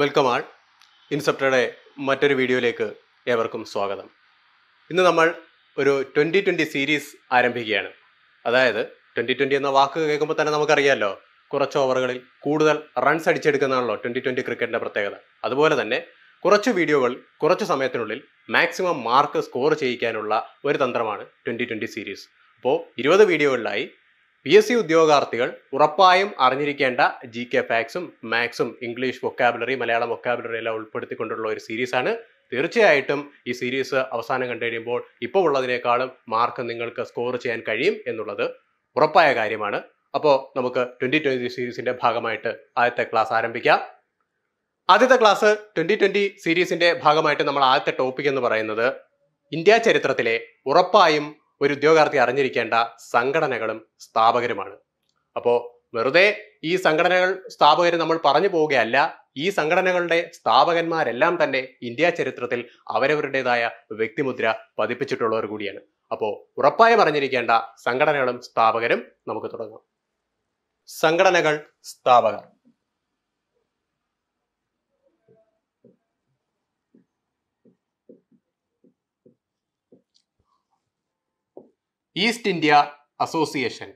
welcome ആൾ ഇൻസെപ്റ്റയുടെ മറ്റൊരു വീഡിയോയിലേക്ക് ഏവർക്കും സ്വാഗതം ഇന്ന് നമ്മൾ ഒരു ട്വൻ്റി ട്വൻ്റി സീരീസ് ആരംഭിക്കുകയാണ് അതായത് ട്വൻ്റി ട്വൻ്റി എന്ന വാക്ക് കേൾക്കുമ്പോൾ തന്നെ നമുക്കറിയാമല്ലോ കുറച്ച് ഓവറുകളിൽ കൂടുതൽ റൺസ് അടിച്ചെടുക്കുന്നതാണല്ലോ ട്വൻ്റി ട്വൻ്റി ക്രിക്കറ്റിൻ്റെ പ്രത്യേകത അതുപോലെ തന്നെ കുറച്ച് വീഡിയോകൾ കുറച്ച് സമയത്തിനുള്ളിൽ മാക്സിമം മാർക്ക് സ്കോർ ചെയ്യിക്കാനുള്ള ഒരു തന്ത്രമാണ് ട്വൻ്റി ട്വൻ്റി സീരീസ് അപ്പോൾ ഇരുപത് വീഡിയോകളിലായി പി എസ് സി ഉദ്യോഗാർത്ഥികൾ ഉറപ്പായും അറിഞ്ഞിരിക്കേണ്ട ജി കെ ഫാക്സും മാത്സും ഇംഗ്ലീഷ് വൊക്കാബുലറി മലയാളം വൊക്കാബുലറി എല്ലാം ഉൾപ്പെടുത്തിക്കൊണ്ടുള്ള ഒരു സീരീസാണ് തീർച്ചയായിട്ടും ഈ സീരീസ് അവസാനം കണ്ടുകഴിയുമ്പോൾ ഇപ്പോൾ ഉള്ളതിനേക്കാളും മാർക്ക് നിങ്ങൾക്ക് സ്കോർ ചെയ്യാൻ കഴിയും എന്നുള്ളത് ഉറപ്പായ കാര്യമാണ് അപ്പോൾ നമുക്ക് ട്വൻ്റി ട്വൻ്റി സീരീസിൻ്റെ ഭാഗമായിട്ട് ആദ്യത്തെ ക്ലാസ് ആരംഭിക്കാം ആദ്യത്തെ ക്ലാസ് ട്വൻ്റി ട്വൻ്റി സീരീസിൻ്റെ ഭാഗമായിട്ട് നമ്മൾ ആദ്യത്തെ ടോപ്പിക് എന്ന് പറയുന്നത് ഇന്ത്യ ചരിത്രത്തിലെ ഉറപ്പായും ഒരു ഉദ്യോഗാർത്ഥി അറിഞ്ഞിരിക്കേണ്ട സംഘടനകളും സ്ഥാപകരുമാണ് അപ്പോൾ വെറുതെ ഈ സംഘടനകൾ സ്ഥാപകർ നമ്മൾ പറഞ്ഞു പോവുകയല്ല ഈ സംഘടനകളുടെ സ്ഥാപകന്മാരെല്ലാം തന്നെ ഇന്ത്യ ചരിത്രത്തിൽ അവരവരുടേതായ വ്യക്തിമുദ്ര പതിപ്പിച്ചിട്ടുള്ളവർ കൂടിയാണ് അപ്പോൾ ഉറപ്പായും അറിഞ്ഞിരിക്കേണ്ട സംഘടനകളും സ്ഥാപകരും നമുക്ക് തുടങ്ങാം സംഘടനകൾ സ്ഥാപകർ ഈസ്റ്റ് ഇന്ത്യ അസോസിയേഷൻ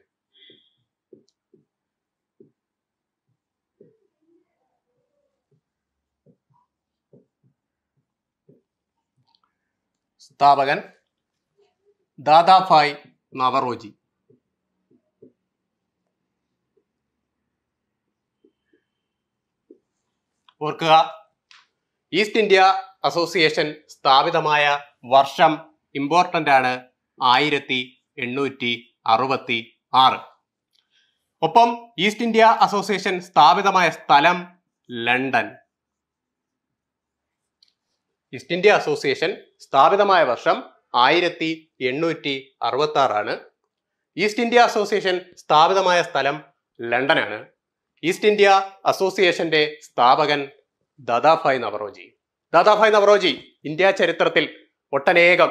സ്ഥാപകൻ ദാദാഭായ് നവറോജി ഓർക്കുക ഈസ്റ്റ് ഇന്ത്യ അസോസിയേഷൻ സ്ഥാപിതമായ വർഷം ഇമ്പോർട്ടൻ്റ് ആണ് ആയിരത്തി എണ്ണൂറ്റി അറുപത്തി ആറ് ഒപ്പം ഈസ്റ്റ് ഇന്ത്യ അസോസിയേഷൻ സ്ഥാപിതമായ സ്ഥലം ലണ്ടൻ ഈസ്റ്റ് ഇന്ത്യ അസോസിയേഷൻ സ്ഥാപിതമായ വർഷം ആയിരത്തി എണ്ണൂറ്റി അറുപത്തി ആറാണ് ഈസ്റ്റ് ഇന്ത്യ അസോസിയേഷൻ സ്ഥാപിതമായ സ്ഥലം ലണ്ടനാണ് ഈസ്റ്റ് ഇന്ത്യ അസോസിയേഷന്റെ സ്ഥാപകൻ ദാദാഭായ് നവറോജി ദാദാഭായ് നവറോജി ഇന്ത്യ ചരിത്രത്തിൽ ഒട്ടനേകം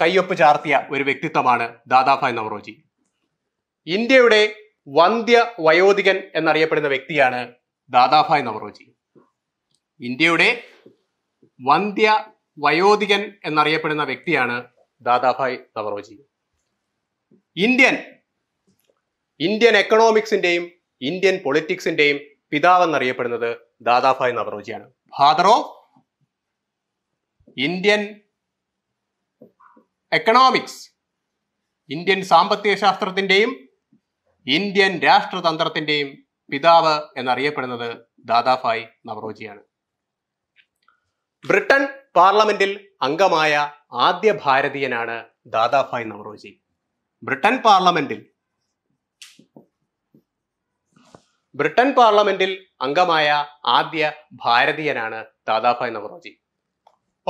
കയ്യൊപ്പ് ചാർത്തിയ ഒരു വ്യക്തിത്വമാണ് ദാദാഭായ് നവറോജി ഇന്ത്യയുടെ വന്ധ്യ വയോധികൻ എന്നറിയപ്പെടുന്ന വ്യക്തിയാണ് ദാദാഭായ് നവറോജി ഇന്ത്യയുടെ വന്ധ്യ വയോധികൻ എന്നറിയപ്പെടുന്ന വ്യക്തിയാണ് ദാദാഭായ് നവറോജി ഇന്ത്യൻ ഇന്ത്യൻ എക്കണോമിക്സിന്റെയും ഇന്ത്യൻ പൊളിറ്റിക്സിന്റെയും എന്നറിയപ്പെടുന്നത് ദാദാഭായ് നവറോജിയാണ് father of Indian economics Indian സാമ്പത്തിക ശാസ്ത്രത്തിൻ്റെയും ഇന്ത്യൻ രാഷ്ട്രതന്ത്രത്തിൻ്റെയും പിതാവ് എന്നറിയപ്പെടുന്നത് ദാദാഭായ് നവറോജിയാണ് ബ്രിട്ടൻ പാർലമെന്റിൽ അംഗമായ ആദ്യ ഭാരതീയനാണ് ദാദാഭായ് നവറോജി ബ്രിട്ടൻ പാർലമെന്റിൽ ബ്രിട്ടൻ പാർലമെന്റിൽ അംഗമായ ആദ്യ ഭാരതീയനാണ് ദാദാഭായ് നവറോജി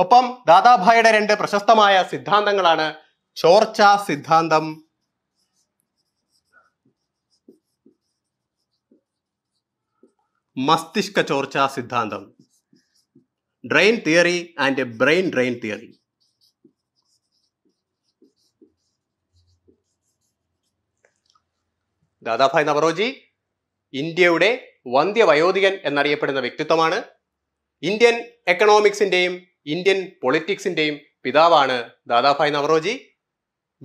ഒപ്പം ദാദാഭായുടെ രണ്ട് പ്രശസ്തമായ സിദ്ധാന്തങ്ങളാണ് ചോർച്ച സിദ്ധാന്തം മസ്തിഷ്ക ചോർച്ച സിദ്ധാന്തം drain theory and brain drain theory Dadabhai Naoroji ഇന്ത്യയുടെ വന്ധ്യ വയോധികൻ എന്നറിയപ്പെടുന്ന വ്യക്തിത്വമാണ് ഇന്ത്യൻ എക്കണോമിക്സിന്റെയും ഇന്ത്യൻ പൊളിറ്റിക്സിന്റെയും പിതാവാണ് ദാദാഭായ് നവറോജി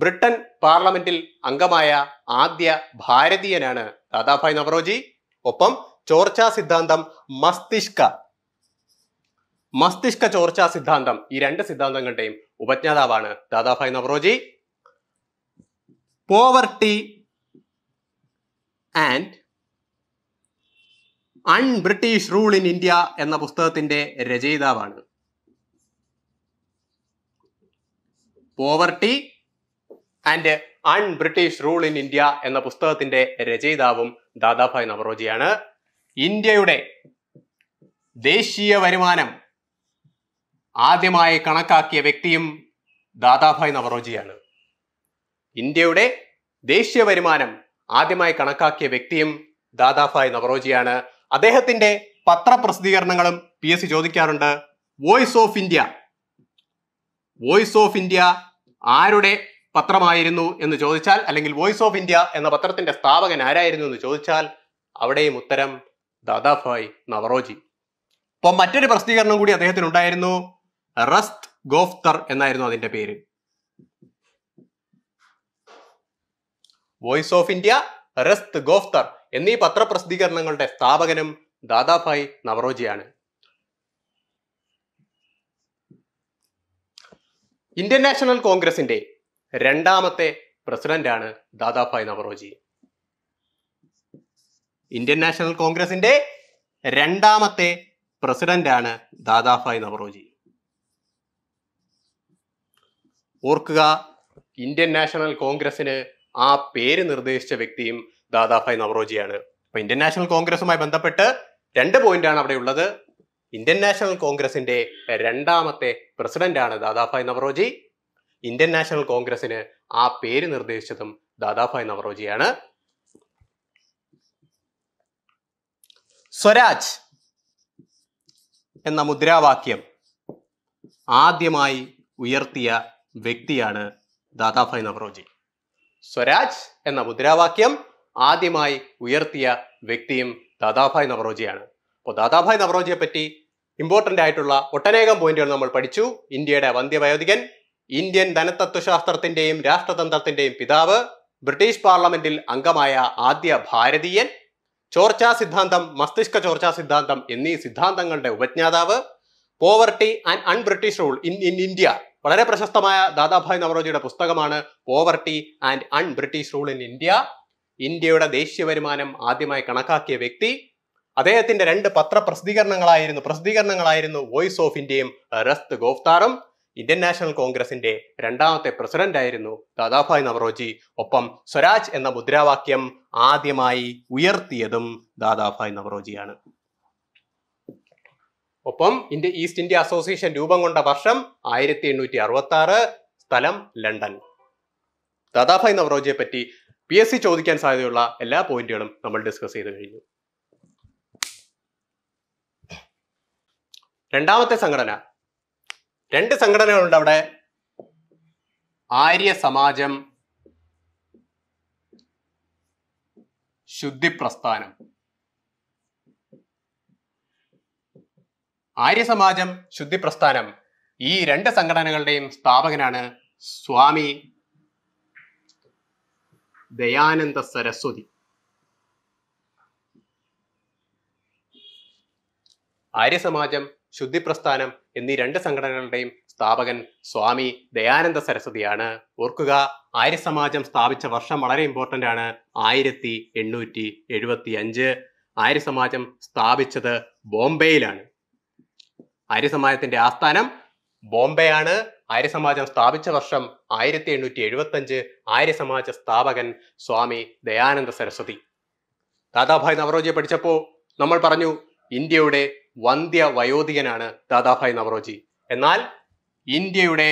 ബ്രിട്ടൻ പാർലമെന്റിൽ അംഗമായ ആദ്യ ഭാരതീയനാണ് ദാദാഭായ് നവറോജി ഒപ്പം ചോർച്ചാ സിദ്ധാന്തം മസ്തിഷ്ക മസ്തിഷ്ക ചോർച്ചാ സിദ്ധാന്തം ഈ രണ്ട് സിദ്ധാന്തങ്ങളുടെയും ഉപജ്ഞാതാവാണ് Dadabhai Naoroji poverty and un British rule in India എന്ന പുസ്തകത്തിന്റെ രചയിതാവാണ് poverty and un British rule in India എന്ന പുസ്തകത്തിന്റെ രചയിതാവും ദാദാഭായ് നവറോജിയാണ് ഇന്ത്യയുടെ ദേശീയ വരുമാനം ആദ്യമായി കണക്കാക്കിയ വ്യക്തിയും ദാദാഭായ് നവറോജിയാണ് ഇന്ത്യയുടെ ദേശീയ വരുമാനം ആദ്യമായി കണക്കാക്കിയ വ്യക്തിയും ദാദാഭായ് നവറോജിയാണ് അദ്ദേഹത്തിന്റെ പത്രപ്രസിദ്ധീകരണങ്ങളും പി എസ് സി ചോദിക്കാറുണ്ട് voice of India voice of India ആരുടെ പത്രമായിരുന്നു എന്ന് ചോദിച്ചാൽ അല്ലെങ്കിൽ വോയിസ് ഓഫ് ഇന്ത്യ എന്ന പത്രത്തിന്റെ സ്ഥാപകൻ ആരായിരുന്നു എന്ന് ചോദിച്ചാൽ അവിടെയും ഉത്തരം ദാദാഭായ് നവറോജി അപ്പം മറ്റൊരു പ്രസിദ്ധീകരണം കൂടി അദ്ദേഹത്തിന് ഉണ്ടായിരുന്നു റസ്ത് ഗോഫ്തർ എന്നായിരുന്നു അതിന്റെ പേര് voice of India Rast Goftar എന്നീ പത്രപ്രസിദ്ധീകരണങ്ങളുടെ സ്ഥാപകനും ദാദാഭായ് നവറോജിയാണ് ഇന്ത്യൻ നാഷണൽ കോൺഗ്രസിന്റെ രണ്ടാമത്തെ പ്രസിഡന്റാണ് ദാദാഭായ് നവറോജി ഇന്ത്യൻ നാഷണൽ കോൺഗ്രസിന്റെ രണ്ടാമത്തെ പ്രസിഡന്റാണ് ദാദാഭായ് നവറോജി ഓർക്കുക ഇന്ത്യൻ നാഷണൽ കോൺഗ്രസിന് ആ പേര് നിർദ്ദേശിച്ച വ്യക്തിയും ദാദാഭായ് നവറോജിയാണ് അപ്പൊ ഇന്ത്യൻ നാഷണൽ കോൺഗ്രസുമായി ബന്ധപ്പെട്ട് രണ്ട് പോയിന്റാണ് അവിടെ ഉള്ളത് ഇന്ത്യൻ നാഷണൽ കോൺഗ്രസിന്റെ രണ്ടാമത്തെ പ്രസിഡന്റാണ് ദാദാഭായ് നവറോജി ഇന്ത്യൻ നാഷണൽ കോൺഗ്രസിന് ആ പേര് നിർദ്ദേശിച്ചതും ദാദാഭായ് നവറോജിയാണ് സ്വരാജ് എന്ന മുദ്രാവാക്യം ആദ്യമായി ഉയർത്തിയ വ്യക്തിയാണ് ദാദാഭായ് നവറോജി സ്വരാജ് എന്ന മുദ്രാവാക്യം ആദ്യമായി ഉയർത്തിയ വ്യക്തിയും ദാദാഭായ് നവറോജിയാണ് അപ്പോൾ ദാദാഭായ് നവറോജിയെ പറ്റി ഇമ്പോർട്ടൻ്റ് ആയിട്ടുള്ള ഒട്ടനേകം പോയിന്റുകൾ നമ്മൾ പഠിച്ചു ഇന്ത്യയുടെ വന്ധ്യവയോധികൻ ഇന്ത്യൻ ധനതത്വശാസ്ത്രത്തിന്റെയും രാഷ്ട്രതന്ത്രത്തിന്റെയും പിതാവ് ബ്രിട്ടീഷ് പാർലമെന്റിൽ അംഗമായ ആദ്യ ഭാരതീയൻ ചോർച്ചാ സിദ്ധാന്തം മസ്തിഷ്ക ചോർച്ചാ സിദ്ധാന്തം എന്നീ സിദ്ധാന്തങ്ങളുടെ ഉപജ്ഞാതാവ് poverty and un British rule in in India വളരെ പ്രശസ്തമായ ദാദാഭായ് നവറോജിയുടെ പുസ്തകമാണ് poverty and un British rule in India ഇന്ത്യയുടെ ദേശീയ വരുമാനം ആദ്യമായി കണക്കാക്കിയ വ്യക്തി അദ്ദേഹത്തിന്റെ രണ്ട് പത്രപ്രസിദ്ധീകരണങ്ങളായിരുന്നു പ്രസിദ്ധീകരണങ്ങളായിരുന്നു വോയിസ് ഓഫ് ഇന്ത്യയും റസ്ത് ഗോഫ്താറും ഇന്ത്യൻ നാഷണൽ കോൺഗ്രസിന്റെ രണ്ടാമത്തെ പ്രസിഡന്റ് ആയിരുന്നു ദാദാഭായ് നവറോജി ഒപ്പം സ്വരാജ് എന്ന മുദ്രാവാക്യം ആദ്യമായി ഉയർത്തിയതും ദാദാഭായ് നവറോജിയാണ് ഒപ്പം ഇന്ത്യ ഈസ്റ്റ് ഇന്ത്യ അസോസിയേഷൻ രൂപം കൊണ്ട വർഷം ആയിരത്തി എണ്ണൂറ്റി അറുപത്തി ആറ് സ്ഥലം ലണ്ടൻ ദാദാഭായ് നവറോജിയെ പറ്റി പി എസ് സി ചോദിക്കാൻ സാധ്യതയുള്ള എല്ലാ പോയിന്റുകളും നമ്മൾ ഡിസ്കസ് ചെയ്ത് കഴിഞ്ഞു രണ്ടാമത്തെ സംഘടന രണ്ട് സംഘടനകളുണ്ട് അവിടെ ആര്യ സമാജം ശുദ്ധി പ്രസ്ഥാനം ആര്യ സമാജം ശുദ്ധി പ്രസ്ഥാനം ഈ രണ്ട് സംഘടനകളുടെയും സ്ഥാപകനാണ് സ്വാമി ദയാനന്ദ സരസ്വതി ആര്യ സമാജം ശുദ്ധി പ്രസ്ഥാനം എന്നീ രണ്ട് സംഘടനകളുടെയും സ്ഥാപകൻ സ്വാമി ദയാനന്ദ സരസ്വതിയാണ് ഓർക്കുക ആര്യ സമാജം സ്ഥാപിച്ച വർഷം വളരെ ഇമ്പോർട്ടൻ്റ് ആണ് ആയിരത്തി എണ്ണൂറ്റി എഴുപത്തി അഞ്ച് ആര്യ സമാജം സ്ഥാപിച്ചത് ബോംബെയിലാണ് ആര്യ ആസ്ഥാനം ബോംബെയാണ് ആര്യ സമാജം സ്ഥാപിച്ച വർഷം ആയിരത്തി എണ്ണൂറ്റി എഴുപത്തി അഞ്ച് ആര്യ സമാജ സ്ഥാപകൻ സ്വാമി ദയാനന്ദ സരസ്വതി ദാദാഭായ് നവറോജിയെ പഠിച്ചപ്പോൾ നമ്മൾ പറഞ്ഞു ഇന്ത്യയുടെ വന്ധ്യ വയോധികനാണ് ദാദാഭായ് നവറോജി എന്നാൽ ഇന്ത്യയുടെ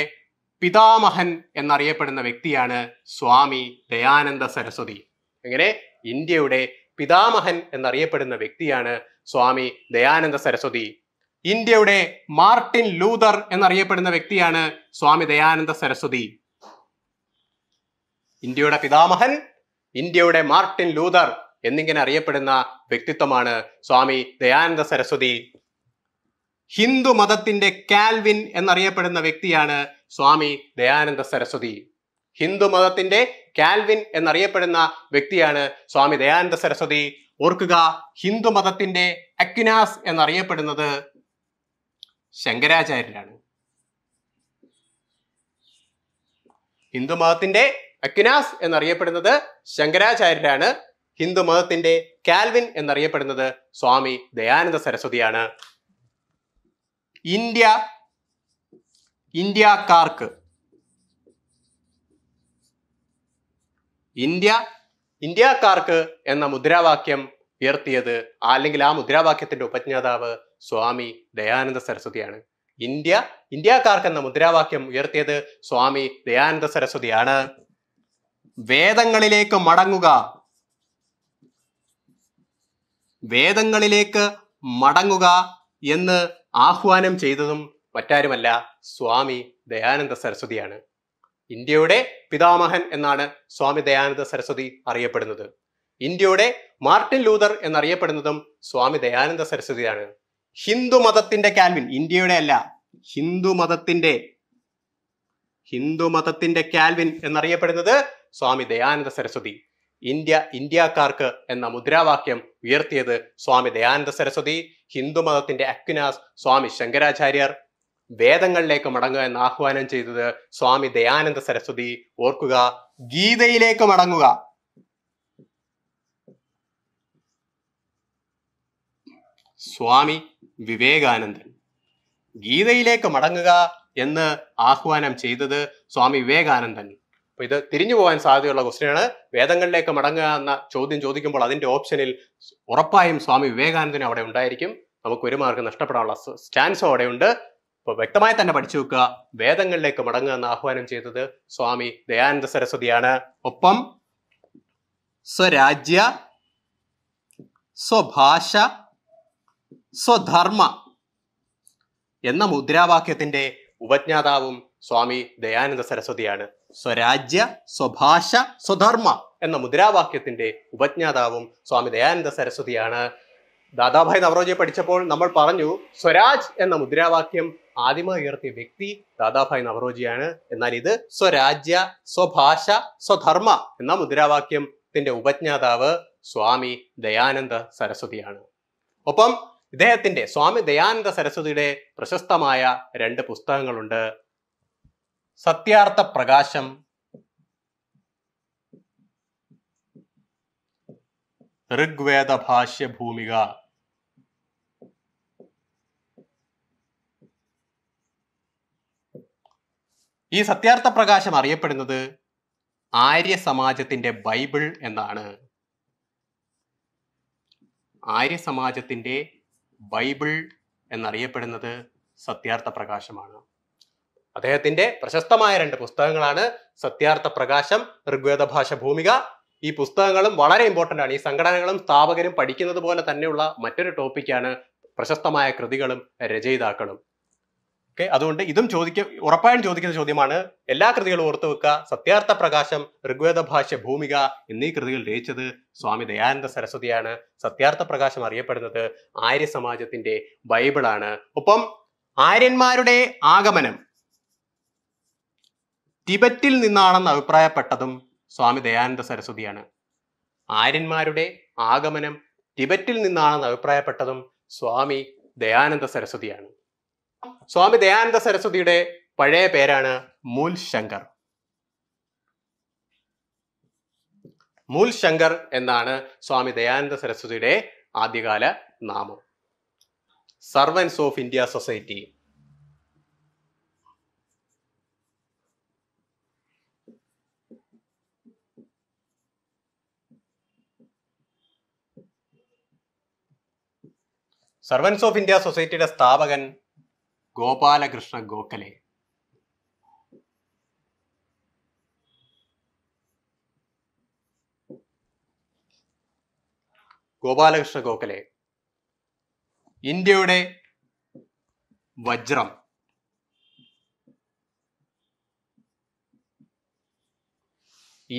പിതാമഹൻ എന്നറിയപ്പെടുന്ന വ്യക്തിയാണ് സ്വാമി ദയാനന്ദ സരസ്വതി അങ്ങനെ ഇന്ത്യയുടെ പിതാമഹൻ എന്നറിയപ്പെടുന്ന വ്യക്തിയാണ് സ്വാമി ദയാനന്ദ സരസ്വതി ഇന്ത്യയുടെ മാർട്ടിൻ ലൂതർ എന്നറിയപ്പെടുന്ന വ്യക്തിയാണ് സ്വാമി ദയാനന്ദ സരസ്വതി ഇന്ത്യയുടെ പിതാമഹൻ ഇന്ത്യയുടെ മാർട്ടിൻ ലൂതർ എന്നിങ്ങനെ അറിയപ്പെടുന്ന വ്യക്തിത്വമാണ് സ്വാമി ദയാനന്ദ സരസ്വതി ഹിന്ദു മതത്തിന്റെ കാൽവിൻ എന്നറിയപ്പെടുന്ന വ്യക്തിയാണ് സ്വാമി ദയാനന്ദ സരസ്വതി ഹിന്ദു മതത്തിന്റെ കാൽവിൻ എന്നറിയപ്പെടുന്ന വ്യക്തിയാണ് സ്വാമി ദയാനന്ദ സരസ്വതി ഓർക്കുക ഹിന്ദു മതത്തിന്റെ അക്വിനാസ് എന്നറിയപ്പെടുന്നത് ശങ്കരാചാര്യരാണ് ഹിന്ദു മതത്തിന്റെ അക്വിനാസ് എന്നറിയപ്പെടുന്നത് ശങ്കരാചാര്യരാണ് ഹിന്ദു മതത്തിന്റെ കാൽവിൻ എന്നറിയപ്പെടുന്നത് സ്വാമി ദയാനന്ദ സരസ്വതിയാണ് ഇന്ത്യ ഇന്ത്യക്കാർക്ക് ഇന്ത്യ ഇന്ത്യക്കാർക്ക് എന്ന മുദ്രാവാക്യം ഉയർത്തിയത് അല്ലെങ്കിൽ ആ മുദ്രാവാക്യത്തിന്റെ ഉപജ്ഞാതാവ് സ്വാമി ദയാനന്ദ സരസ്വതിയാണ് ഇന്ത്യ ഇന്ത്യക്കാർക്ക് എന്ന മുദ്രാവാക്യം ഉയർത്തിയത് സ്വാമി ദയാനന്ദ സരസ്വതിയാണ് വേദങ്ങളിലേക്ക് മടങ്ങുക വേദങ്ങളിലേക്ക് മടങ്ങുക എന്ന് ആഹ്വാനം ചെയ്തതും മറ്റാരുമല്ല സ്വാമി ദയാനന്ദ സരസ്വതിയാണ് ഇന്ത്യയുടെ പിതാമഹൻ എന്നാണ് സ്വാമി ദയാനന്ദ സരസ്വതി അറിയപ്പെടുന്നത് ഇന്ത്യയുടെ മാർട്ടിൻ ലൂതർ എന്നറിയപ്പെടുന്നതും സ്വാമി ദയാനന്ദ സരസ്വതിയാണ് ഹിന്ദു മതത്തിന്റെ കാൽവിൻ ഇന്ത്യയുടെ അല്ല ഹിന്ദു മതത്തിന്റെ ഹിന്ദു മതത്തിന്റെ കാൽവിൻ എന്നറിയപ്പെടുന്നത് സ്വാമി ദയാനന്ദ സരസ്വതി ഇന്ത്യ ഇന്ത്യക്കാർക്ക് എന്ന മുദ്രാവാക്യം ഉയർത്തിയത് സ്വാമി ദയാനന്ദ സരസ്വതി ഹിന്ദുമതത്തിന്റെ അക്വിനാസ് സ്വാമി ശങ്കരാചാര്യർ വേദങ്ങളിലേക്ക് മടങ്ങുക എന്ന് ആഹ്വാനം ചെയ്തത് സ്വാമി ദയാനന്ദ സരസ്വതി ഓർക്കുക ഗീതയിലേക്ക് മടങ്ങുക സ്വാമി വിവേകാനന്ദൻ ഗീതയിലേക്ക് മടങ്ങുക എന്ന് ആഹ്വാനം ചെയ്തത് സ്വാമി വിവേകാനന്ദൻ അപ്പോൾ ഇത് തിരിഞ്ഞു പോകാൻ സാധ്യതയുള്ള ക്വസ്റ്റ്യനാണ് വേദങ്ങളിലേക്ക് മടങ്ങുക എന്ന ചോദ്യം ചോദിക്കുമ്പോൾ അതിൻ്റെ ഓപ്ഷനിൽ ഉറപ്പായും സ്വാമി വിവേകാനന്ദന് അവിടെ ഉണ്ടായിരിക്കും നമുക്ക് ഒരു മാർക്ക് നഷ്ടപ്പെടാനുള്ള അവിടെ അവിടെയുണ്ട് അപ്പോൾ വ്യക്തമായി തന്നെ പഠിച്ചു വെക്കുക വേദങ്ങളിലേക്ക് മടങ്ങുക എന്ന് ആഹ്വാനം ചെയ്തത് സ്വാമി ദയാനന്ദ സരസ്വതിയാണ് ഒപ്പം സ്വരാജ്യ സ്വഭാഷ സ്വധർമ്മ എന്ന മുദ്രാവാക്യത്തിന്റെ ഉപജ്ഞാതാവും സ്വാമി ദയാനന്ദ സരസ്വതിയാണ് സ്വരാജ്യ സ്വഭാഷ സ്വധർമ്മ എന്ന മുദ്രാവാക്യത്തിന്റെ ഉപജ്ഞാതാവും സ്വാമി ദയാനന്ദ സരസ്വതിയാണ് ദാദാഭായ് നവറോജിയെ പഠിച്ചപ്പോൾ നമ്മൾ പറഞ്ഞു സ്വരാജ് എന്ന മുദ്രാവാക്യം ആദ്യമായി ഉയർത്തിയ വ്യക്തി ദാദാഭായ് നവറോജിയാണ് എന്നാൽ ഇത് സ്വരാജ്യ സ്വഭാഷ സ്വധർമ്മ എന്ന മുദ്രാവാക്യത്തിന്റെ ഉപജ്ഞാതാവ് സ്വാമി ദയാനന്ദ സരസ്വതിയാണ് ഒപ്പം ഇദ്ദേഹത്തിന്റെ സ്വാമി ദയാനന്ദ സരസ്വതിയുടെ പ്രശസ്തമായ രണ്ട് പുസ്തകങ്ങളുണ്ട് സത്യാർത്ഥ പ്രകാശം ഋഗ്വേദ ഭാഷ്യ ഭൂമിക ഈ സത്യാർത്ഥ പ്രകാശം അറിയപ്പെടുന്നത് ആര്യ സമാജത്തിന്റെ ബൈബിൾ എന്നാണ് ആര്യ സമാജത്തിന്റെ ബൈബിൾ എന്നറിയപ്പെടുന്നത് സത്യാർത്ഥ പ്രകാശമാണ് അദ്ദേഹത്തിന്റെ പ്രശസ്തമായ രണ്ട് പുസ്തകങ്ങളാണ് സത്യാർത്ഥ പ്രകാശം ഋഗ്വേദ ഭാഷ ഭൂമിക ഈ പുസ്തകങ്ങളും വളരെ ഇമ്പോർട്ടൻ്റ് ആണ് ഈ സംഘടനകളും സ്ഥാപകരും പഠിക്കുന്നത് പോലെ തന്നെയുള്ള മറ്റൊരു ടോപ്പിക്കാണ് പ്രശസ്തമായ കൃതികളും രചയിതാക്കളും ഓക്കെ അതുകൊണ്ട് ഇതും ചോദിക്ക ഉറപ്പായും ചോദിക്കുന്ന ചോദ്യമാണ് എല്ലാ കൃതികളും ഓർത്തു വെക്കുക സത്യാർത്ഥ പ്രകാശം ഋഗ്വേദ ഭാഷ ഭൂമിക എന്നീ കൃതികൾ രചിച്ചത് സ്വാമി ദയാനന്ദ സരസ്വതിയാണ് സത്യാർത്ഥ പ്രകാശം അറിയപ്പെടുന്നത് ആര്യ സമാജത്തിന്റെ ബൈബിളാണ് ഒപ്പം ആര്യന്മാരുടെ ആഗമനം ടിബറ്റിൽ നിന്നാണെന്ന് അഭിപ്രായപ്പെട്ടതും സ്വാമി ദയാനന്ദ സരസ്വതിയാണ് ആര്യന്മാരുടെ ആഗമനം ടിബറ്റിൽ നിന്നാണെന്ന് അഭിപ്രായപ്പെട്ടതും സ്വാമി ദയാനന്ദ സരസ്വതിയാണ് സ്വാമി ദയാനന്ദ സരസ്വതിയുടെ പഴയ പേരാണ് മൂൽ ശങ്കർ മൂൽ ശങ്കർ എന്നാണ് സ്വാമി ദയാനന്ദ സരസ്വതിയുടെ ആദ്യകാല നാമം servants of India society servants of India സൊസൈറ്റിയുടെ സ്ഥാപകൻ ഗോപാലകൃഷ്ണ ഗോഖലെ ഗോപാലകൃഷ്ണ ഗോഖലെ ഇന്ത്യയുടെ വജ്രം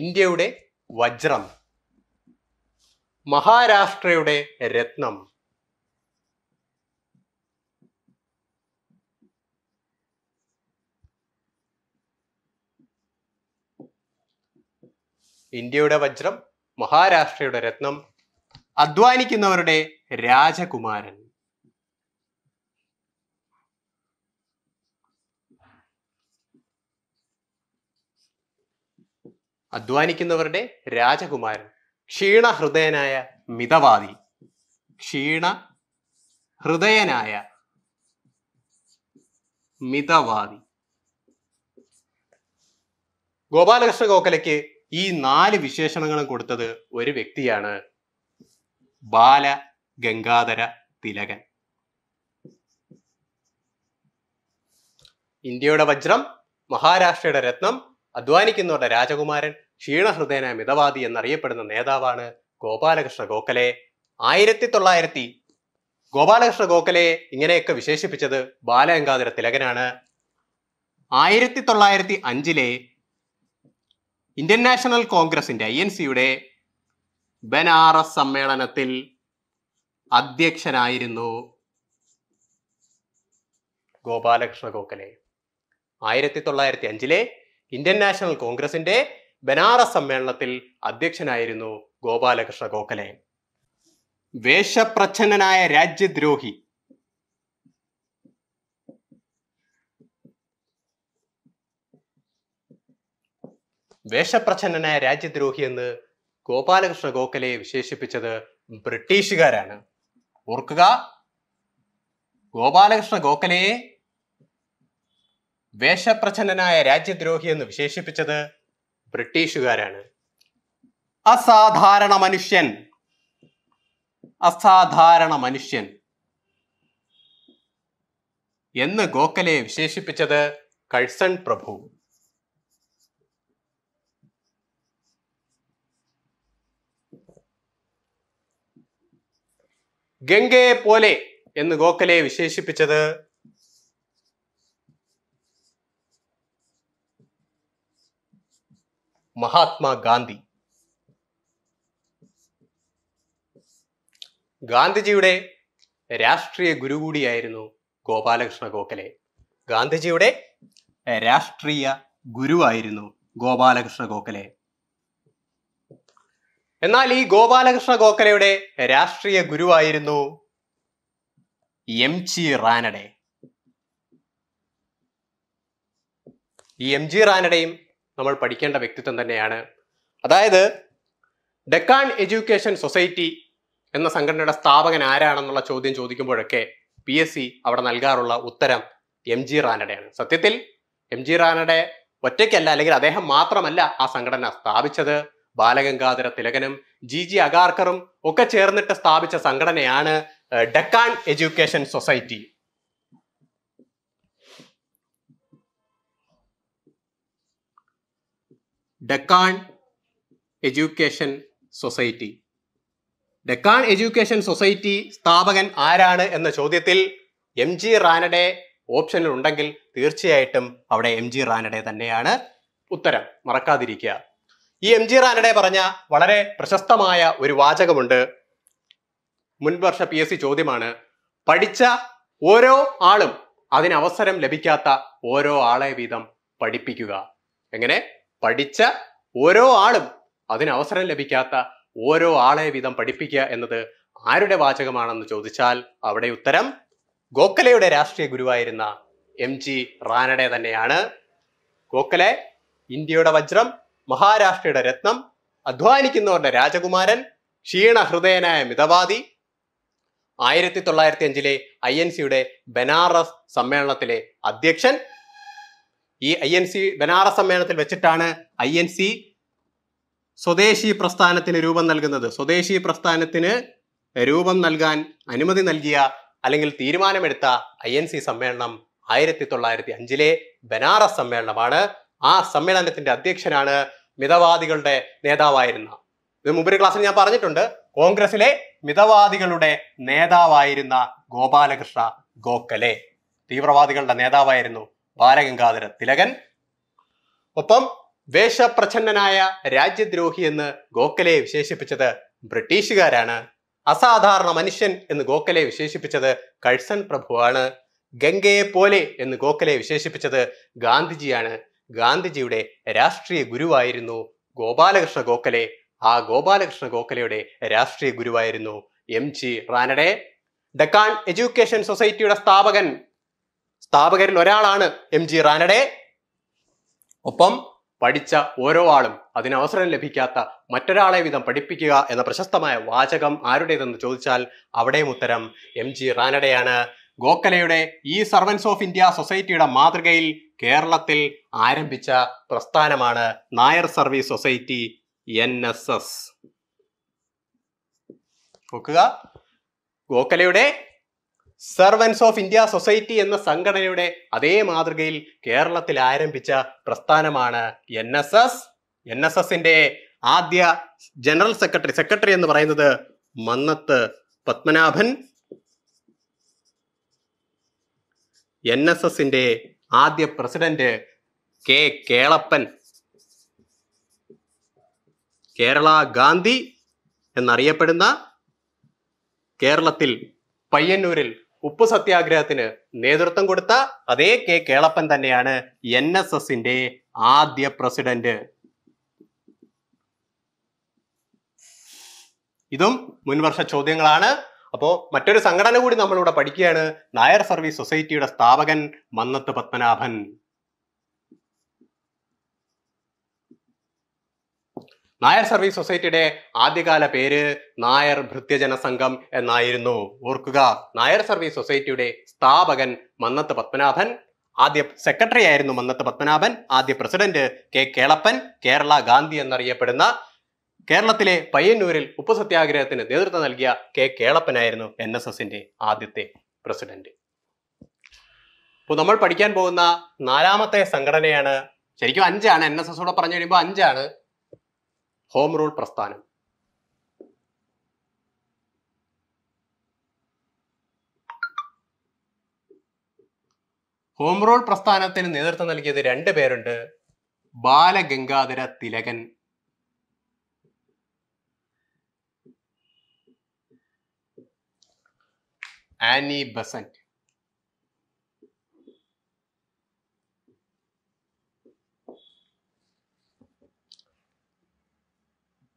ഇന്ത്യയുടെ വജ്രം മഹാരാഷ്ട്രയുടെ രത്നം ഇന്ത്യയുടെ വജ്രം മഹാരാഷ്ട്രയുടെ രത്നം അധ്വാനിക്കുന്നവരുടെ രാജകുമാരൻ അധ്വാനിക്കുന്നവരുടെ രാജകുമാരൻ ക്ഷീണഹൃദയനായ മിതവാദി ക്ഷീണ ഹൃദയനായ മിതവാദി ഗോപാലകൃഷ്ണ ഗോഖലയ്ക്ക് ഈ നാല് വിശേഷണങ്ങളും കൊടുത്തത് ഒരു വ്യക്തിയാണ് ബാല ഗംഗാധര തിലകൻ ഇന്ത്യയുടെ വജ്രം മഹാരാഷ്ട്രയുടെ രത്നം അധ്വാനിക്കുന്നവരുടെ രാജകുമാരൻ ക്ഷീണഹൃദയന മിതവാദി എന്നറിയപ്പെടുന്ന നേതാവാണ് ഗോപാലകൃഷ്ണ ഗോഖലെ ആയിരത്തി തൊള്ളായിരത്തി ഗോപാലകൃഷ്ണ ഗോഖലെ ഇങ്ങനെയൊക്കെ വിശേഷിപ്പിച്ചത് ബാലഗംഗാധര തിലകനാണ് ആയിരത്തി തൊള്ളായിരത്തി അഞ്ചിലെ ഇന്ത്യൻ നാഷണൽ കോൺഗ്രസിന്റെ ഐ എൻ സിയുടെ ബനാറസ് സമ്മേളനത്തിൽ അധ്യക്ഷനായിരുന്നു ഗോപാലകൃഷ്ണ ഗോഖലെ ആയിരത്തി തൊള്ളായിരത്തി അഞ്ചിലെ ഇന്ത്യൻ നാഷണൽ കോൺഗ്രസിന്റെ ബനാറസ് സമ്മേളനത്തിൽ അധ്യക്ഷനായിരുന്നു ഗോപാലകൃഷ്ണ ഗോഖലെ വേഷപ്രച്ഛന്നനായ രാജ്യദ്രോഹി വേഷപ്രച്ഛന്നനായ രാജ്യദ്രോഹി എന്ന് ഗോപാലകൃഷ്ണ ഗോഖലയെ വിശേഷിപ്പിച്ചത് ബ്രിട്ടീഷുകാരാണ് ഓർക്കുക ഗോപാലകൃഷ്ണ ഗോഖലയെ വേഷപ്രച്ഛന്നനായ രാജ്യദ്രോഹി എന്ന് വിശേഷിപ്പിച്ചത് ബ്രിട്ടീഷുകാരാണ് അസാധാരണ മനുഷ്യൻ അസാധാരണ മനുഷ്യൻ എന്ന് ഗോഖലയെ വിശേഷിപ്പിച്ചത് കഴ്സൺ പ്രഭു ഗംഗയെ പോലെ എന്ന് ഗോഖലെ വിശേഷിപ്പിച്ചത് മഹാത്മാഗാന്ധി ഗാന്ധിജിയുടെ രാഷ്ട്രീയ ഗുരു കൂടിയായിരുന്നു ഗോപാലകൃഷ്ണ ഗോഖലെ ഗാന്ധിജിയുടെ രാഷ്ട്രീയ ഗുരുവായിരുന്നു ഗോപാലകൃഷ്ണ ഗോഖലെ എന്നാൽ ഈ ഗോപാലകൃഷ്ണ ഗോഖലയുടെ രാഷ്ട്രീയ ഗുരുവായിരുന്നു എം ജി റാനഡെ ഈ എം ജി റാനഡയും നമ്മൾ പഠിക്കേണ്ട വ്യക്തിത്വം തന്നെയാണ് അതായത് ഡെക്കാൻ എഡ്യൂക്കേഷൻ സൊസൈറ്റി എന്ന സംഘടനയുടെ സ്ഥാപകൻ ആരാണെന്നുള്ള ചോദ്യം ചോദിക്കുമ്പോഴൊക്കെ പി എസ് സി അവിടെ നൽകാറുള്ള ഉത്തരം എം ജി റാനഡയാണ് സത്യത്തിൽ എം ജി റാനഡെ ഒറ്റയ്ക്കല്ല അല്ലെങ്കിൽ അദ്ദേഹം മാത്രമല്ല ആ സംഘടന സ്ഥാപിച്ചത് ബാലഗംഗാധര തിലകനും ജി ജി അഗാർക്കറും ഒക്കെ ചേർന്നിട്ട് സ്ഥാപിച്ച സംഘടനയാണ് Deccan education society Deccan education society Deccan education society സ്ഥാപകൻ ആരാണ് എന്ന ചോദ്യത്തിൽ എം ജി റാനഡെ ഓപ്ഷനിൽ ഉണ്ടെങ്കിൽ തീർച്ചയായിട്ടും അവിടെ എം ജി റാനഡെ തന്നെയാണ് ഉത്തരം മറക്കാതിരിക്കുക ഈ എം ജി റാനഡെ പറഞ്ഞ വളരെ പ്രശസ്തമായ ഒരു വാചകമുണ്ട് മുൻവർഷ പി എസ് സി ചോദ്യമാണ് പഠിച്ച ഓരോ ആളും അതിന് അവസരം ലഭിക്കാത്ത ഓരോ ആളെ വീതം പഠിപ്പിക്കുക എങ്ങനെ പഠിച്ച ഓരോ ആളും അതിന് അവസരം ലഭിക്കാത്ത ഓരോ ആളെ വീതം പഠിപ്പിക്കുക എന്നത് ആരുടെ വാചകമാണെന്ന് ചോദിച്ചാൽ അവിടെ ഉത്തരം ഗോഖലയുടെ രാഷ്ട്രീയ ഗുരുവായിരുന്ന എം ജി റാനഡെ തന്നെയാണ് ഗോഖലെ ഇന്ത്യയുടെ വജ്രം മഹാരാഷ്ട്രയുടെ രത്നം അധ്വാനിക്കുന്നവരുടെ രാജകുമാരൻ ക്ഷീണഹൃദയനായ മിതവാദി ആയിരത്തി തൊള്ളായിരത്തി അഞ്ചിലെ ഐ എൻ സിയുടെ ബനാറസ് സമ്മേളനത്തിലെ അധ്യക്ഷൻ ഈ ഐ എൻ സി ബനാറസ് സമ്മേളനത്തിൽ വെച്ചിട്ടാണ് ഐ എൻ സി സ്വദേശി പ്രസ്ഥാനത്തിന് രൂപം നൽകുന്നത് സ്വദേശി പ്രസ്ഥാനത്തിന് രൂപം നൽകാൻ അനുമതി നൽകിയ അല്ലെങ്കിൽ തീരുമാനമെടുത്ത ഐ എൻ സി സമ്മേളനം ആയിരത്തി തൊള്ളായിരത്തി അഞ്ചിലെ ബനാറസ് സമ്മേളനമാണ് ആ സമ്മേളനത്തിന്റെ അധ്യക്ഷനാണ് മിതവാദികളുടെ നേതാവായിരുന്ന ഇത് മുമ്പൊരു ക്ലാസ്സിൽ ഞാൻ പറഞ്ഞിട്ടുണ്ട് കോൺഗ്രസിലെ മിതവാദികളുടെ നേതാവായിരുന്ന ഗോപാലകൃഷ്ണ ഗോഖലെ തീവ്രവാദികളുടെ നേതാവായിരുന്നു ബാലഗംഗാധര തിലകൻ ഒപ്പം വേഷപ്രച്ഛന്നനായ രാജ്യദ്രോഹി എന്ന് ഗോഖലയെ വിശേഷിപ്പിച്ചത് ബ്രിട്ടീഷുകാരാണ് അസാധാരണ മനുഷ്യൻ എന്ന് ഗോഖലെ വിശേഷിപ്പിച്ചത് കഴ്സൺ പ്രഭുവാണ് ഗംഗയെ പോലെ എന്ന് ഗോഖലെ വിശേഷിപ്പിച്ചത് ഗാന്ധിജിയാണ് ഗാന്ധിജിയുടെ രാഷ്ട്രീയ ഗുരുവായിരുന്നു ഗോപാലകൃഷ്ണ ഗോഖലെ ആ ഗോപാലകൃഷ്ണ ഗോഖലയുടെ രാഷ്ട്രീയ ഗുരുവായിരുന്നു M G Ranade Deccan education സൊസൈറ്റിയുടെ സ്ഥാപകൻ സ്ഥാപകരിൽ ഒരാളാണ് എം ജി റാനഡെ ഒപ്പം പഠിച്ച ഓരോ ആളും അതിന് അവസരം ലഭിക്കാത്ത മറ്റൊരാളെ വിധം പഠിപ്പിക്കുക എന്ന പ്രശസ്തമായ വാചകം ആരുടേതെന്ന് ചോദിച്ചാൽ അവിടെയും ഉത്തരം എം ജി റാനഡയാണ് ഗോഖലയുടെ ഈ സർവൻസ് ഓഫ് ഇന്ത്യ സൊസൈറ്റിയുടെ മാതൃകയിൽ കേരളത്തിൽ ആരംഭിച്ച പ്രസ്ഥാനമാണ് Nair service society N S S നോക്കുക ഗോഖലയുടെ സർവൻസ് ഓഫ് ഇന്ത്യ സൊസൈറ്റി എന്ന സംഘടനയുടെ അതേ മാതൃകയിൽ കേരളത്തിൽ ആരംഭിച്ച പ്രസ്ഥാനമാണ് N S S N S എസിന്റെ ആദ്യ ജനറൽ സെക്രട്ടറി സെക്രട്ടറി എന്ന് പറയുന്നത് മന്നത്ത് പത്മനാഭൻ എൻ എസ് എസിന്റെ ആദ്യ പ്രസിഡന്റ് കെ കേളപ്പൻ കേരള ഗാന്ധി എന്നറിയപ്പെടുന്ന കേരളത്തിൽ പയ്യന്നൂരിൽ ഉപ്പ് സത്യാഗ്രഹത്തിന് നേതൃത്വം കൊടുത്ത അതേ കെ കേളപ്പൻ തന്നെയാണ് എൻ എസ് എസിന്റെ ആദ്യ പ്രസിഡന്റ് ഇതും മുൻവർഷ ചോദ്യങ്ങളാണ് അപ്പോൾ മറ്റൊരു സംഘടന കൂടി നമ്മളിവിടെ പഠിക്കുകയാണ് നായർ സർവീസ് സൊസൈറ്റിയുടെ സ്ഥാപകൻ മന്നത്ത് പത്മനാഭൻ നായർ സർവീസ് സൊസൈറ്റിയുടെ ആദ്യകാല പേര് നായർ ഭൃത്യജന സംഘം എന്നായിരുന്നു ഓർക്കുക നായർ സർവീസ് സൊസൈറ്റിയുടെ സ്ഥാപകൻ മന്നത്ത് പത്മനാഭൻ ആദ്യ സെക്രട്ടറി ആയിരുന്നു മന്നത്ത് പത്മനാഭൻ ആദ്യ പ്രസിഡന്റ് കെ കേളപ്പൻ കേരള ഗാന്ധി എന്നറിയപ്പെടുന്ന കേരളത്തിലെ പയ്യന്നൂരിൽ ഉപ്പുസത്യാഗ്രഹത്തിന് നേതൃത്വം നൽകിയ കെ കേളപ്പനായിരുന്നു എൻ എസ് എസിന്റെ ആദ്യത്തെ പ്രസിഡന്റ് ഇപ്പോൾ നമ്മൾ പഠിക്കാൻ പോകുന്ന നാലാമത്തെ സംഘടനയാണ് ശരിക്കും അഞ്ചാണ് എൻ എസ് കൂടെ പറഞ്ഞു കഴിയുമ്പോൾ അഞ്ചാണ് ഹോം റൂൾ പ്രസ്ഥാനം ഹോം റൂൾ പ്രസ്ഥാനത്തിന് നേതൃത്വം നൽകിയത് രണ്ട് പേരുണ്ട് Balagangadhara Tilak Annie Besant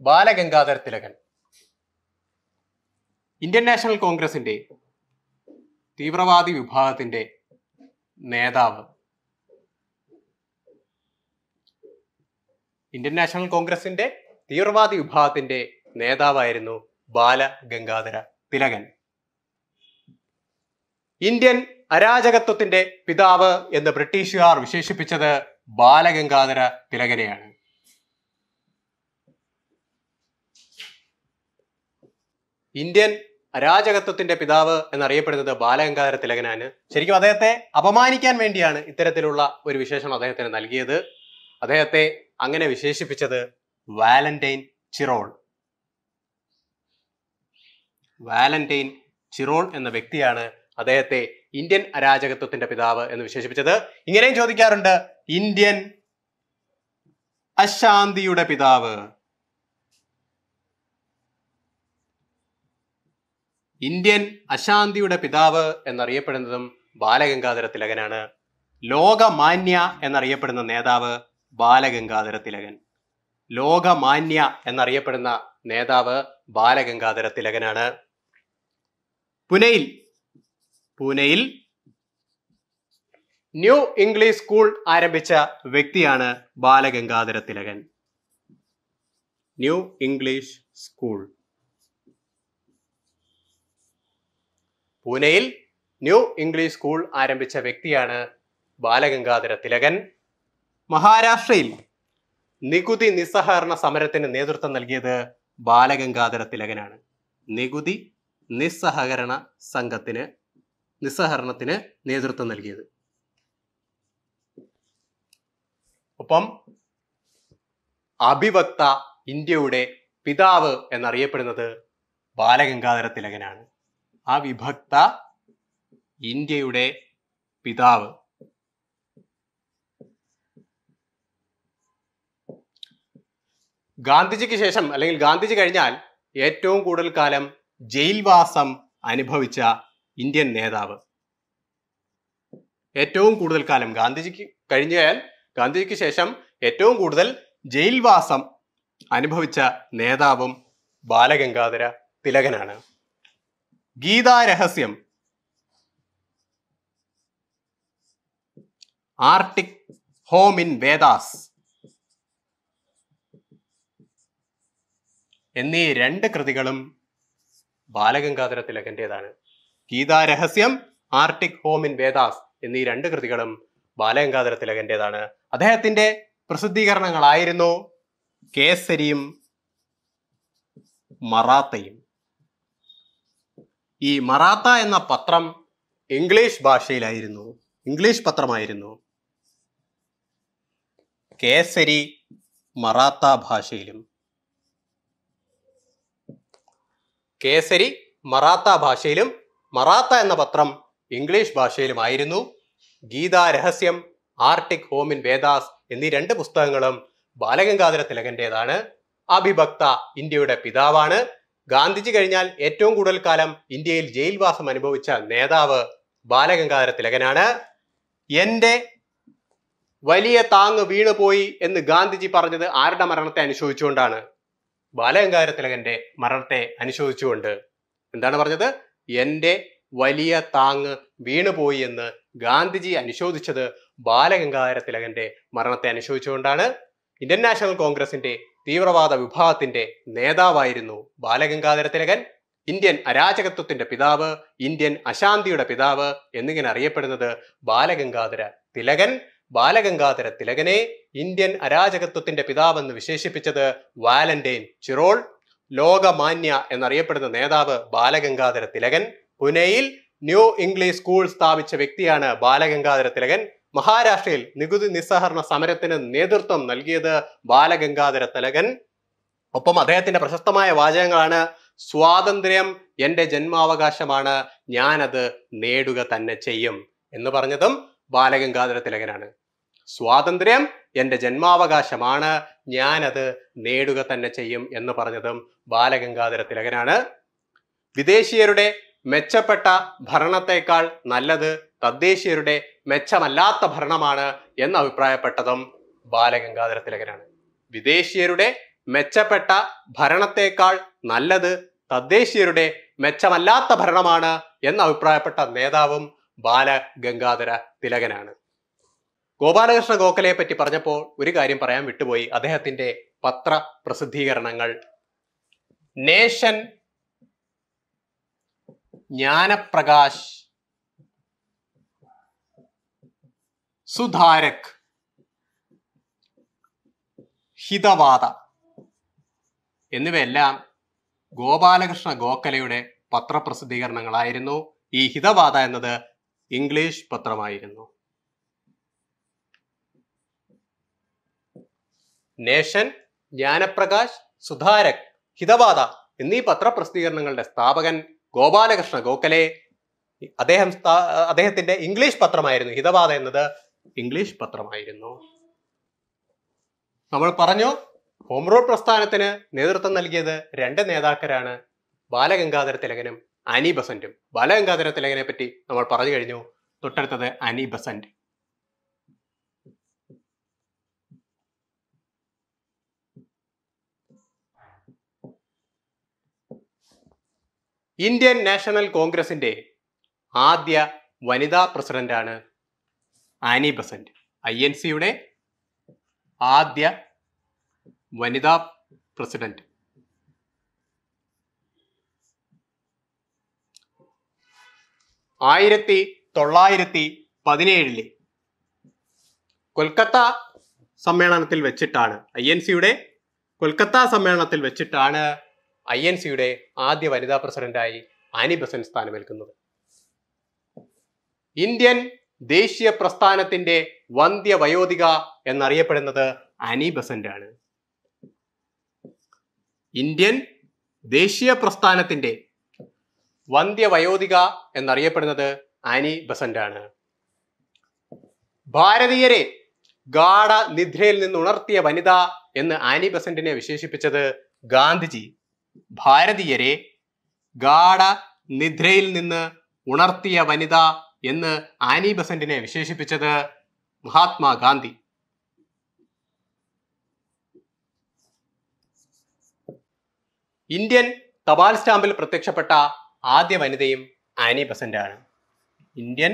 Balagangadhara Tilak Indian national കോൺഗ്രസിന്റെ തീവ്രവാദി വിഭാഗത്തിന്റെ നേതാവ് ഇന്ത്യൻ നാഷണൽ കോൺഗ്രസിന്റെ തീവ്രവാദി വിഭാഗത്തിന്റെ നേതാവായിരുന്നു ബാലഗംഗാധര തിലകൻ ഇന്ത്യൻ അരാജകത്വത്തിന്റെ പിതാവ് എന്ന് ബ്രിട്ടീഷുകാർ വിശേഷിപ്പിച്ചത് ബാലഗംഗാധര തിലകനെയാണ് ഇന്ത്യൻ അരാജകത്വത്തിന്റെ പിതാവ് എന്നറിയപ്പെടുന്നത് ബാലഗംഗാധര തിലകനാണ് ശരിക്കും അദ്ദേഹത്തെ അപമാനിക്കാൻ വേണ്ടിയാണ് ഇത്തരത്തിലുള്ള ഒരു വിശേഷണം അദ്ദേഹത്തിന് നൽകിയത് അദ്ദേഹത്തെ അങ്ങനെ വിശേഷിപ്പിച്ചത് വാലന്റൈൻ ചിറോൾ വാലന്റൈൻ ചിറോൾ എന്ന വ്യക്തിയാണ് അദ്ദേഹത്തെ ഇന്ത്യൻ അരാജകത്വത്തിന്റെ പിതാവ് എന്ന് വിശേഷിപ്പിച്ചത് ഇങ്ങനെയും ചോദിക്കാറുണ്ട് ഇന്ത്യൻ അശാന്തിയുടെ പിതാവ് ഇന്ത്യൻ അശാന്തിയുടെ പിതാവ് എന്നറിയപ്പെടുന്നതും ബാലഗംഗാധര തിലകനാണ് ലോകമാന്യ എന്നറിയപ്പെടുന്ന നേതാവ് ബാലഗംഗാധര തിലകൻ ലോകമാന്യ എന്നറിയപ്പെടുന്ന നേതാവ് ബാലഗംഗാധര തിലകനാണ് പുനെയിൽ പൂനെയിൽ ന്യൂ ഇംഗ്ലീഷ് സ്കൂൾ ആരംഭിച്ച വ്യക്തിയാണ് Balagangadhara Tilak new English school പൂനെയിൽ ന്യൂ ഇംഗ്ലീഷ് സ്കൂൾ ആരംഭിച്ച വ്യക്തിയാണ് ബാലഗംഗാധര തിലകൻ മഹാരാഷ്ട്രയിൽ നികുതി നിസ്സഹകരണ സമരത്തിന് നേതൃത്വം നൽകിയത് ബാലഗംഗാധര തിലകനാണ് നികുതി നിസ്സഹകരണ സംഘത്തിന് നിസ്സഹരണത്തിന് നേതൃത്വം നൽകിയത് ഒപ്പം അഭിവക്ത ഇന്ത്യയുടെ പിതാവ് എന്നറിയപ്പെടുന്നത് ബാലഗംഗാധര തിലകനാണ് ആ വിഭക്ത ഇന്ത്യയുടെ പിതാവ് ഗാന്ധിജിക്ക് ശേഷം അല്ലെങ്കിൽ ഗാന്ധിജി കഴിഞ്ഞാൽ ഏറ്റവും കൂടുതൽ കാലം ജയിൽവാസം അനുഭവിച്ച ഇന്ത്യൻ നേതാവ് ഏറ്റവും കൂടുതൽ കാലം ഗാന്ധിജിക്ക് കഴിഞ്ഞാൽ ഗാന്ധിജിക്ക് ശേഷം ഏറ്റവും കൂടുതൽ ജയിൽവാസം അനുഭവിച്ച നേതാവും ബാലഗംഗാധര തിലകനാണ് ഗീതാരഹസ്യം രഹസ്യം ആർട്ടിക് ഹോം ഇൻ വേദാസ് എന്നീ രണ്ട് കൃതികളും ബാലഗംഗാധര തിലകൻ്റെതാണ് ഗീതാരഹസ്യം ആർട്ടിക് ഹോം ഇൻ വേദാസ് എന്നീ രണ്ട് കൃതികളും ബാലഗംഗാധര തിലകന്റേതാണ് അദ്ദേഹത്തിന്റെ പ്രസിദ്ധീകരണങ്ങളായിരുന്നു കേസരിയും മറാത്തയും ഈ മറാത്ത എന്ന പത്രം ഇംഗ്ലീഷ് ഭാഷയിലായിരുന്നു ഇംഗ്ലീഷ് പത്രമായിരുന്നു കേസരി മറാത്ത ഭാഷയിലും കേസരി മറാത്ത ഭാഷയിലും മറാത്ത എന്ന പത്രം ഇംഗ്ലീഷ് ഭാഷയിലുമായിരുന്നു ഗീതാ രഹസ്യം ആർട്ടിക് ഹോമിൻ വേദാസ് എന്നീ രണ്ട് പുസ്തകങ്ങളും ബാലഗംഗാധര തിലകൻ്റെതാണ് അഭിഭക്ത ഇന്ത്യയുടെ പിതാവാണ് ഗാന്ധിജി കഴിഞ്ഞാൽ ഏറ്റവും കൂടുതൽ കാലം ഇന്ത്യയിൽ ജയിൽവാസം അനുഭവിച്ച നേതാവ് ബാലഗംഗാധര തിലകനാണ് എൻ്റെ വലിയ താങ് വീണുപോയി എന്ന് ഗാന്ധിജി പറഞ്ഞത് ആരുടെ മരണത്തെ അനുശോചിച്ചുകൊണ്ടാണ് ബാലഗംഗാധര തിലകന്റെ മരണത്തെ അനുശോചിച്ചുകൊണ്ട് എന്താണ് പറഞ്ഞത് എൻ്റെ വലിയ താങ് വീണുപോയി എന്ന് ഗാന്ധിജി അനുശോചിച്ചത് ബാലഗംഗാധര തിലകന്റെ മരണത്തെ അനുശോചിച്ചുകൊണ്ടാണ് ഇന്ത്യൻ നാഷണൽ കോൺഗ്രസിന്റെ തീവ്രവാദ വിഭാഗത്തിന്റെ നേതാവായിരുന്നു ബാലഗംഗാധര തിലകൻ ഇന്ത്യൻ അരാജകത്വത്തിന്റെ പിതാവ് ഇന്ത്യൻ അശാന്തിയുടെ പിതാവ് എന്നിങ്ങനെ അറിയപ്പെടുന്നത് ബാലഗംഗാധര തിലകൻ ബാലഗംഗാധര തിലകനെ ഇന്ത്യൻ അരാജകത്വത്തിന്റെ പിതാവെന്ന് വിശേഷിപ്പിച്ചത് വാലന്റൈൻ ചിറോൾ ലോകമാന്യ എന്നറിയപ്പെടുന്ന നേതാവ് ബാലഗംഗാധര തിലകൻ പുനെയിൽ ന്യൂ ഇംഗ്ലീഷ് സ്കൂൾ സ്ഥാപിച്ച വ്യക്തിയാണ് ബാലഗംഗാധര തിലകൻ മഹാരാഷ്ട്രയിൽ നികുതി നിസ്സഹരണ സമരത്തിന് നേതൃത്വം നൽകിയത് ബാലഗംഗാധര തിലകൻ ഒപ്പം അദ്ദേഹത്തിന്റെ പ്രശസ്തമായ വാചകങ്ങളാണ് സ്വാതന്ത്ര്യം എൻ്റെ ജന്മാവകാശമാണ് ഞാനത് നേടുക തന്നെ ചെയ്യും എന്ന് പറഞ്ഞതും ബാലഗംഗാധര തിലകനാണ് സ്വാതന്ത്ര്യം എൻ്റെ ജന്മാവകാശമാണ് ഞാനത് നേടുക തന്നെ ചെയ്യും എന്ന് പറഞ്ഞതും ബാലഗംഗാധര തിലകനാണ് വിദേശീയരുടെ മെച്ചപ്പെട്ട ഭരണത്തേക്കാൾ നല്ലത് തദ്ദേശീയരുടെ മെച്ചമല്ലാത്ത ഭരണമാണ് എന്ന് അഭിപ്രായപ്പെട്ടതും ബാലഗംഗാധര തിലകനാണ് വിദേശീയരുടെ മെച്ചപ്പെട്ട ഭരണത്തേക്കാൾ നല്ലത് തദ്ദേശീയരുടെ മെച്ചമല്ലാത്ത ഭരണമാണ് എന്ന് അഭിപ്രായപ്പെട്ട നേതാവും ബാലഗംഗാധര തിലകനാണ് ഗോപാലകൃഷ്ണ ഗോഖലയെ പറ്റി പറഞ്ഞപ്പോൾ ഒരു കാര്യം പറയാൻ വിട്ടുപോയി അദ്ദേഹത്തിന്റെ പത്ര പ്രസിദ്ധീകരണങ്ങൾ നേഷൻ ജ്ഞാനപ്രകാശ് സുധാരക് ഹിതവാദ എന്നിവയെല്ലാം ഗോപാലകൃഷ്ണ ഗോഖലയുടെ പത്രപ്രസിദ്ധീകരണങ്ങളായിരുന്നു ഈ ഹിതവാദ എന്നത് ഇംഗ്ലീഷ് പത്രമായിരുന്നു നേഷൻ ജ്ഞാനപ്രകാശ് സുധാരക് ഹിതവാദ എന്നീ പത്രപ്രസിദ്ധീകരണങ്ങളുടെ സ്ഥാപകൻ ഗോപാലകൃഷ്ണ ഗോഖലെ അദ്ദേഹം അദ്ദേഹത്തിന്റെ ഇംഗ്ലീഷ് പത്രമായിരുന്നു ഹിതവാദ എന്നത് ഇംഗ്ലീഷ് പത്രമായിരുന്നു നമ്മൾ പറഞ്ഞു ഹോം റൂൾ പ്രസ്ഥാനത്തിന് നേതൃത്വം നൽകിയത് രണ്ട് നേതാക്കരാണ് ബാലഗംഗാധര തിലകനും അനി ബസന്റും ബാലഗംഗാധര തിലകനെ പറ്റി നമ്മൾ പറഞ്ഞു കഴിഞ്ഞു തൊട്ടടുത്തത് അനി ബസന്റ് ഇന്ത്യൻ നാഷണൽ കോൺഗ്രസിൻ്റെ ആദ്യ വനിതാ പ്രസിഡന്റാണ് ആനി ബസന്റ് ഐ എൻ സിയുടെ ആദ്യ വനിതാ പ്രസിഡന്റ് ആയിരത്തി തൊള്ളായിരത്തി പതിനേഴിലെ കൊൽക്കത്ത സമ്മേളനത്തിൽ വെച്ചിട്ടാണ് ഐ എൻ സിയുടെ കൊൽക്കത്ത സമ്മേളനത്തിൽ വെച്ചിട്ടാണ് ഐ എൻ സിയുടെ ആദ്യ വനിതാ പ്രസിഡന്റായി ആനി ബസന്റ് സ്ഥാനമേൽക്കുന്നത് ഇന്ത്യൻ ദേശീയ പ്രസ്ഥാനത്തിന്റെ വന്ധ്യ വയോധിക എന്നറിയപ്പെടുന്നത് ആനി ബസന്റ് ആണ് ഇന്ത്യൻ ദേശീയ പ്രസ്ഥാനത്തിന്റെ വന്ധ്യ വയോധിക എന്നറിയപ്പെടുന്നത് ആനി ബസന്റ് ആണ് ഭാരതീയരെ ഗാഠ നിദ്രയിൽ നിന്ന് ഉണർത്തിയ വനിത എന്ന് ആനി ബസന്റിനെ വിശേഷിപ്പിച്ചത് ഗാന്ധിജി ഭാരതീയരെ ഗാഢ നിദ്രയിൽ നിന്ന് ഉണർത്തിയ വനിത എന്ന് ആനി ബസന്റിനെ വിശേഷിപ്പിച്ചത് മഹാത്മാഗാന്ധി ഇന്ത്യൻ തപാൽ സ്റ്റാമ്പിൽ പ്രത്യക്ഷപ്പെട്ട ആദ്യ വനിതയും ആനി ബസന്റാണ് ഇന്ത്യൻ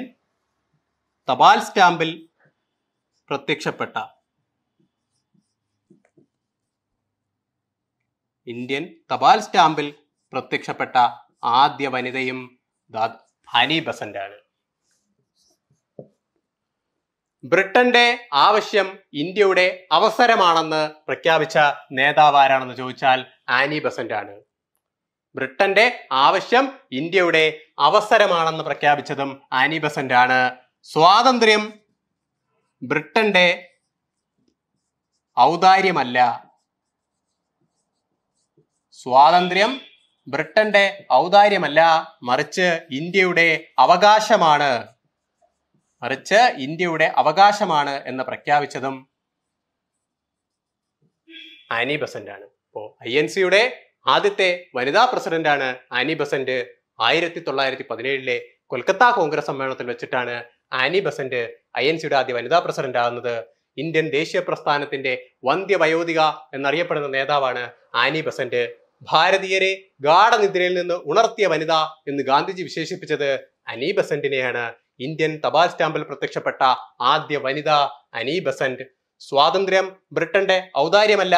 തപാൽ സ്റ്റാമ്പിൽ പ്രത്യക്ഷപ്പെട്ട ഇന്ത്യൻ തപാൽ സ്റ്റാമ്പിൽ പ്രത്യക്ഷപ്പെട്ട ആദ്യ വനിതയും ഹനി ആണ് ബ്രിട്ടന്റെ ആവശ്യം ഇന്ത്യയുടെ അവസരമാണെന്ന് പ്രഖ്യാപിച്ച ആരാണെന്ന് ചോദിച്ചാൽ ആനി ബസന്റ് ആണ് ബ്രിട്ടന്റെ ആവശ്യം ഇന്ത്യയുടെ അവസരമാണെന്ന് പ്രഖ്യാപിച്ചതും ആനി ബസന്റ് ആണ് സ്വാതന്ത്ര്യം ബ്രിട്ടന്റെ ഔദാര്യമല്ല സ്വാതന്ത്ര്യം ബ്രിട്ടന്റെ ഔദാര്യമല്ല മറിച്ച് ഇന്ത്യയുടെ അവകാശമാണ് മറിച്ച് ഇന്ത്യയുടെ അവകാശമാണ് എന്ന് പ്രഖ്യാപിച്ചതും ആനി ബസന്റ് ആണ് ഇപ്പോ ഐ എൻ സിയുടെ ആദ്യത്തെ വനിതാ പ്രസിഡന്റ് ആണ് ആനി ബസന്റ് ആയിരത്തി തൊള്ളായിരത്തി പതിനേഴിലെ കൊൽക്കത്ത കോൺഗ്രസ് സമ്മേളനത്തിൽ വെച്ചിട്ടാണ് ആനി ബസന്റ് ഐ എൻ സിയുടെ ആദ്യ വനിതാ പ്രസിഡന്റ് ആകുന്നത് ഇന്ത്യൻ ദേശീയ പ്രസ്ഥാനത്തിന്റെ വന്ധ്യ വയോധിക എന്നറിയപ്പെടുന്ന നേതാവാണ് ആനി ബസന്റ് ഭാരതീയരെ ഗാഠനിദ്രയിൽ നിന്ന് ഉണർത്തിയ വനിത എന്ന് ഗാന്ധിജി വിശേഷിപ്പിച്ചത് അനി ബസന്റിനെയാണ് ഇന്ത്യൻ തപാൽ സ്റ്റാമ്പിൽ പ്രത്യക്ഷപ്പെട്ട ആദ്യ വനിത അനി ബസന്റ് സ്വാതന്ത്ര്യം ബ്രിട്ടന്റെ ഔദാര്യമല്ല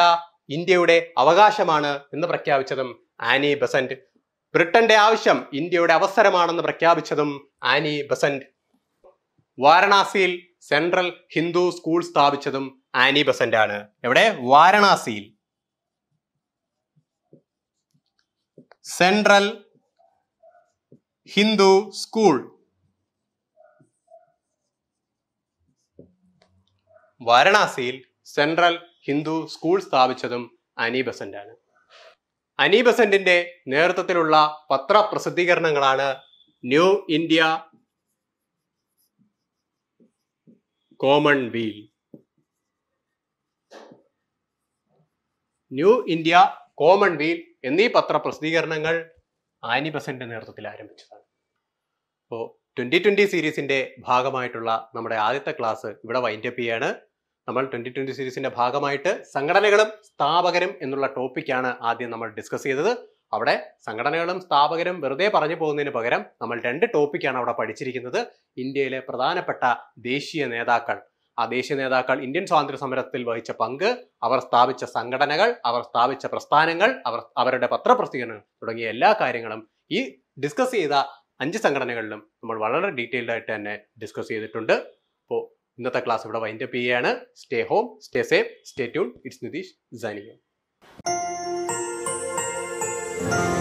ഇന്ത്യയുടെ അവകാശമാണ് എന്ന് പ്രഖ്യാപിച്ചതും ആനി ബസന്റ് ബ്രിട്ടന്റെ ആവശ്യം ഇന്ത്യയുടെ അവസരമാണെന്ന് പ്രഖ്യാപിച്ചതും ആനി ബസന്റ് വാരണാസിയിൽ സെൻട്രൽ ഹിന്ദു സ്കൂൾ സ്ഥാപിച്ചതും ആനി ബസന്റ് ആണ് എവിടെ വാരണാസിയിൽ സെൻട്രൽ ഹിന്ദു സ്കൂൾ വാരണാസിയിൽ സെൻട്രൽ ഹിന്ദു സ്കൂൾ സ്ഥാപിച്ചതും അനി ആണ് അനി ബസന്റിന്റെ നേതൃത്വത്തിലുള്ള പത്രപ്രസിദ്ധീകരണങ്ങളാണ് new India commonweal new India commonweal എന്നീ പത്രപ്രസിദ്ധീകരണങ്ങൾ ആനി ബസന്റെ നേതൃത്വത്തിൽ ആരംഭിച്ചതാണ് അപ്പോൾ ട്വൻ്റി ട്വൻ്റി സീരീസിൻ്റെ ഭാഗമായിട്ടുള്ള നമ്മുടെ ആദ്യത്തെ ക്ലാസ് ഇവിടെ വൈൻഡ് അപ്പ് ചെയ്യാണ് നമ്മൾ ട്വൻ്റി ട്വൻ്റി സീരീസിൻ്റെ ഭാഗമായിട്ട് സംഘടനകളും സ്ഥാപകരും എന്നുള്ള ടോപ്പിക്കാണ് ആദ്യം നമ്മൾ ഡിസ്കസ് ചെയ്തത് അവിടെ സംഘടനകളും സ്ഥാപകരും വെറുതെ പറഞ്ഞു പോകുന്നതിന് പകരം നമ്മൾ രണ്ട് ടോപ്പിക്കാണ് അവിടെ പഠിച്ചിരിക്കുന്നത് ഇന്ത്യയിലെ പ്രധാനപ്പെട്ട ദേശീയ നേതാക്കൾ ആ ദേശീയ നേതാക്കൾ ഇന്ത്യൻ സ്വാതന്ത്ര്യ സമരത്തിൽ വഹിച്ച പങ്ക് അവർ സ്ഥാപിച്ച സംഘടനകൾ അവർ സ്ഥാപിച്ച പ്രസ്ഥാനങ്ങൾ അവർ അവരുടെ പത്രപ്രസിദ്ധീകരണങ്ങൾ തുടങ്ങിയ എല്ലാ കാര്യങ്ങളും ഈ ഡിസ്കസ് ചെയ്ത അഞ്ച് സംഘടനകളിലും നമ്മൾ വളരെ ഡീറ്റെയിൽഡ് ആയിട്ട് തന്നെ ഡിസ്കസ് ചെയ്തിട്ടുണ്ട് അപ്പോൾ ഇന്നത്തെ ക്ലാസ് ഇവിടെ വൈൻഡപ്പ് ചെയ്യുകയാണ് stay home stay safe stay tune it's Nitish you